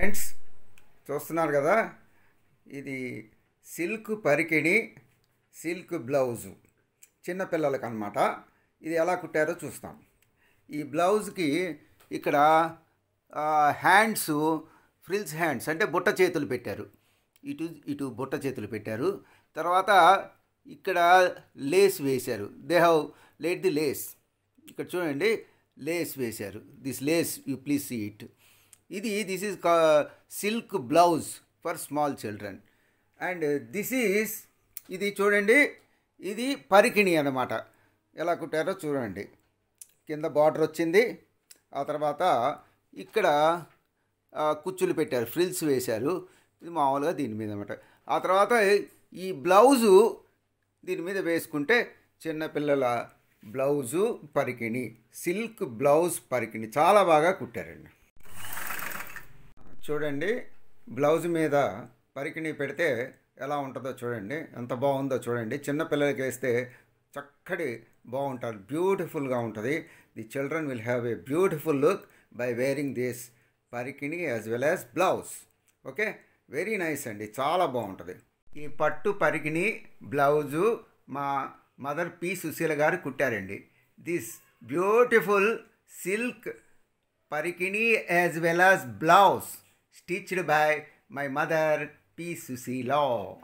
Friends చూస్తున్నారు కదా ఇది సిల్క్ పరికిణి సిల్క్ బ్లౌజు చిన్నపిల్లలకు అనమాట ఇది ఎలా కుట్టారో చూస్తాం ఈ బ్లౌజ్కి ఇక్కడ హ్యాండ్స్ ఫ్రిల్స్ హ్యాండ్స్ అంటే బుట్ట చేతులు పెట్టారు ఇటు ఇటు బుట్ట చేతులు పెట్టారు తర్వాత ఇక్కడ లేస్ వేశారు they have laid the lace ఇక్కడ చూడండి లేస్ వేశారు this lace you please see it ఇది this is silk blouse for small children and this is ఇది చూడండి ఇది పరికిణి అనమాట ఎలా కుట్టారో చూడండి కింద బార్డర్ వచ్చింది ఆ తర్వాత ఇక్కడ కుచ్చులు పెట్టారు ఫ్రిల్స్ వేశారు ఇది మామూలుగా దీని మీద అనమాట ఆ తర్వాత ఈ బ్లౌజు దీని మీద వేసుకుంటే చిన్నపిల్లల బ్లౌజు పరికిణి సిల్క్ బ్లౌజ్ పరికిణి చాలా బాగా కుట్టారండి చూడండి బ్లౌజ్ మీద పరికిణి పెడితే ఎలా ఉంటుందో చూడండి ఎంత బాగుందో చూడండి చిన్న పిల్లలకి వేస్తే చక్కటి బాగుంటారు బ్యూటిఫుల్గా ఉంటుంది the children will have a beautiful look by wearing this పరికిణి as well as blouse okay very nice అండి చాలా బాగుంటుంది ఈ పట్టు పరికిణి బ్లౌజు మా మదర్ పి సుశీల గారు కుట్టారండి దిస్ బ్యూటిఫుల్ సిల్క్ పరికిణి as well as blouse stitched by my mother P. Susi Law.